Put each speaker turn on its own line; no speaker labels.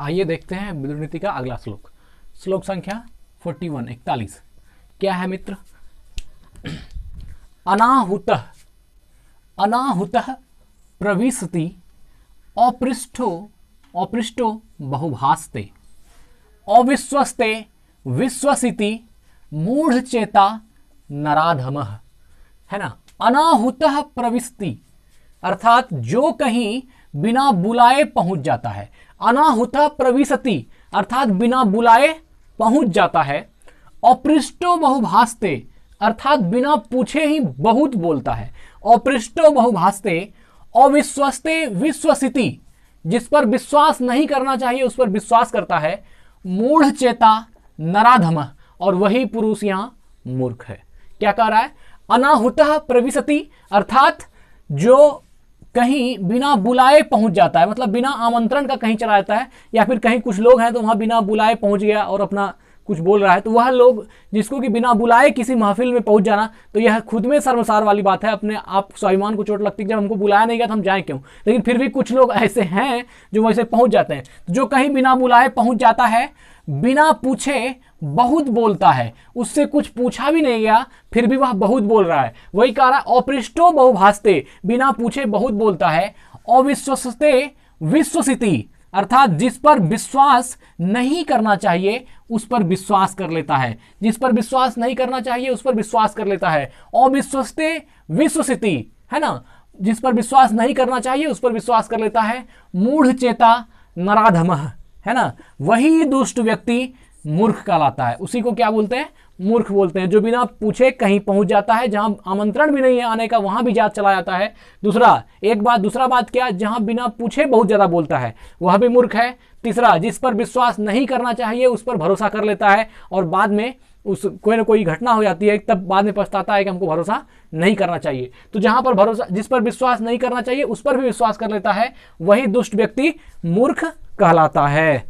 आइए देखते हैं नीति का अगला श्लोक श्लोक संख्या 41 इकतालीस क्या है मित्र अनाहुत अनाहुत प्रविशति अपृष्ठो अपृष्ठो बहुभाषते अविश्वस्ते विश्वसिति मूढ़ चेता नराधम है ना अनाहुत प्रविष्टि अर्थात जो कहीं बिना बुलाए पहुंच जाता है अनाहुता प्रविशति अर्थात बिना बुलाए पहुंच जाता है अपृष्टो बहुभाषते अर्थात बिना पूछे ही बहुत बोलता है अपृष्टो बहुभाषते अविश्वस्ते विश्वसिति जिस पर विश्वास नहीं करना चाहिए उस पर विश्वास करता है मूढ़ चेता नराधम और वही पुरुष यहां मूर्ख है क्या कह रहा है अनाहुत प्रविशति अर्थात जो कहीं बिना बुलाए पहुंच जाता है मतलब बिना आमंत्रण का कहीं चला जाता है या फिर कहीं कुछ लोग हैं तो वहाँ बिना बुलाए पहुंच गया और अपना कुछ बोल रहा है तो वह लोग जिसको कि बिना बुलाए किसी महफिल में पहुंच जाना तो यह खुद में शर्मसार वाली बात है अपने आप स्वाभिमान को चोट लगती है जब हमको बुलाया नहीं गया तो हम जाएं क्यों लेकिन फिर भी कुछ लोग ऐसे हैं जो वैसे पहुंच जाते हैं तो जो कहीं बिना बुलाए पहुंच जाता है बिना पूछे बहुत बोलता है उससे कुछ पूछा भी नहीं गया फिर भी वह बहुत बोल रहा है वही कह रहा है अपृष्टो बहुभाषते बिना पूछे बहुत बोलता है अविश्वसते विश्वसिति अर्थात जिस पर विश्वास नहीं करना चाहिए उस पर विश्वास कर लेता है जिस पर विश्वास नहीं करना चाहिए उस पर विश्वास कर लेता है अविश्वसते विश्वसिति है ना जिस पर विश्वास नहीं करना चाहिए उस पर विश्वास कर लेता है मूढ़ चेता नराधम है ना वही दुष्ट व्यक्ति मूर्ख कहलाता है उसी को क्या बोलते हैं मूर्ख बोलते हैं जो बिना पूछे कहीं पहुंच जाता है जहां आमंत्रण भी नहीं है आने का वहां भी जात चला जाता है दूसरा एक बात दूसरा बात क्या जहां बिना पूछे बहुत ज़्यादा बोलता है वह भी मूर्ख है तीसरा जिस पर विश्वास नहीं करना चाहिए उस पर भरोसा कर लेता है और बाद में उस कोई ना कोई घटना हो जाती है तब बाद में पछताता है कि हमको भरोसा नहीं करना चाहिए तो जहां पर भरोसा जिस पर विश्वास नहीं करना चाहिए उस पर भी विश्वास कर लेता है वही दुष्ट व्यक्ति मूर्ख कहलाता है